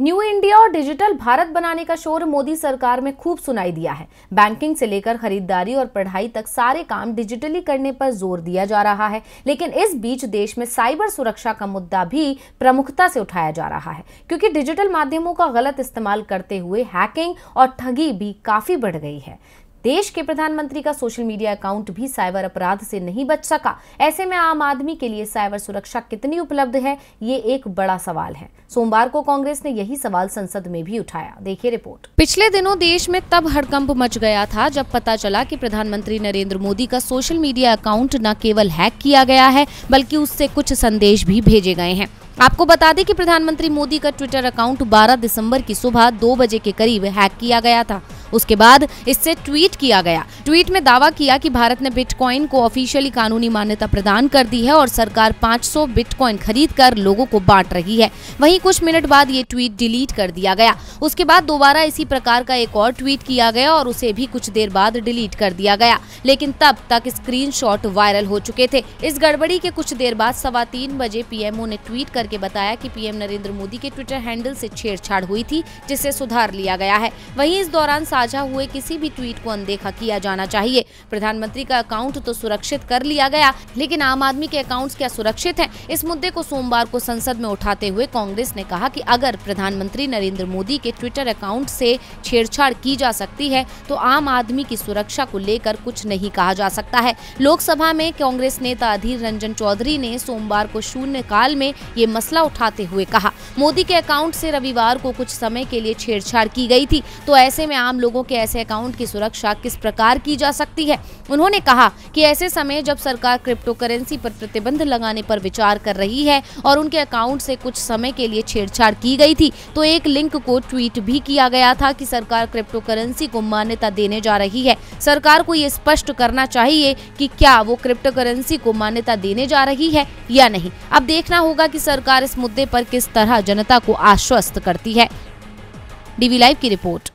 new India और digital Bharat बनाने का शोर मोदी सरकार में खूब सुनाई दिया है बैंकिंग से लेकर खरीदारी और पढ़ाई तक सारे काम डिजिटली करने पर जोर दिया जा रहा है लेकिन इस बीच देश में साइबर सुरक्षा का मुद्दा भी प्रमुखता से उठाया जा रहा है क्योंकि डिजिटल माध्यमों का गलत इस्तेमाल करते हुए हैकिंग और ठगी भी काफी बढ़ गई है देश के प्रधानमंत्री का सोशल मीडिया अकाउंट भी साइबर अपराध से नहीं बच सका ऐसे में आम आदमी के लिए साइबर सुरक्षा कितनी उपलब्ध है ये एक बड़ा सवाल है सोमवार को कांग्रेस ने यही सवाल संसद में भी उठाया देखिए रिपोर्ट पिछले दिनों देश में तब हड़कंप मच गया था जब पता चला की प्रधानमंत्री नरेंद्र मोदी का सोशल मीडिया अकाउंट न केवल हैक किया गया है बल्कि उससे कुछ संदेश भी भेजे गए हैं आपको बता दें कि प्रधानमंत्री मोदी का ट्विटर अकाउंट 12 दिसंबर की सुबह 2 बजे के करीब हैक किया गया था उसके बाद इससे ट्वीट किया गया ट्वीट में दावा किया कि भारत ने बिटकॉइन को ऑफिशियली कानूनी मान्यता प्रदान कर दी है और सरकार 500 बिटकॉइन खरीद कर लोगों को बांट रही है वहीं कुछ मिनट बाद ये ट्वीट डिलीट कर दिया गया उसके बाद दोबारा इसी प्रकार का एक और ट्वीट किया गया और उसे भी कुछ देर बाद डिलीट कर दिया गया लेकिन तब तक स्क्रीन वायरल हो चुके थे इस गड़बड़ी के कुछ देर बाद सवा तीन बजे पीएमओ ने ट्वीट करके बताया कि पीएम नरेंद्र मोदी के ट्विटर हैंडल से छेड़छाड़ हुई थी जिसे सुधार लिया गया है वहीं इस दौरान साझा हुए किसी भी ट्वीट को अनदेखा किया जाना चाहिए प्रधानमंत्री का अकाउंट तो सुरक्षित कर लिया गया लेकिन आम आदमी के अकाउंट क्या सुरक्षित है इस मुद्दे को सोमवार को संसद में उठाते हुए कांग्रेस ने कहा की अगर प्रधानमंत्री नरेंद्र मोदी के ट्विटर अकाउंट से छेड़छाड़ की जा सकती है तो आम आदमी की सुरक्षा को लेकर कुछ नहीं कहा जा सकता है लोकसभा में कांग्रेस नेता अधीर रंजन चौधरी ने सोमवार को शून्य काल में ये मसला उठाते हुए कहा मोदी के अकाउंट से रविवार को कुछ समय के लिए छेड़छाड़ की गई थी तो ऐसे में आम लोगों के ऐसे अकाउंट की सुरक्षा किस प्रकार की जा सकती है उन्होंने कहा कि ऐसे समय जब सरकार क्रिप्टो करेंसी पर प्रतिबंध लगाने पर विचार कर रही है और उनके अकाउंट से कुछ समय के लिए छेड़छाड़ की गई थी तो एक लिंक को ट्वीट भी किया गया था कि सरकार क्रिप्टो करेंसी को मान्यता देने जा रही है सरकार को ये स्पष्ट करना चाहिए कि क्या वो क्रिप्टो करेंसी को मान्यता देने जा रही है या नहीं अब देखना होगा कि सरकार इस मुद्दे पर किस तरह जनता को आश्वस्त करती है डीवी लाइव की रिपोर्ट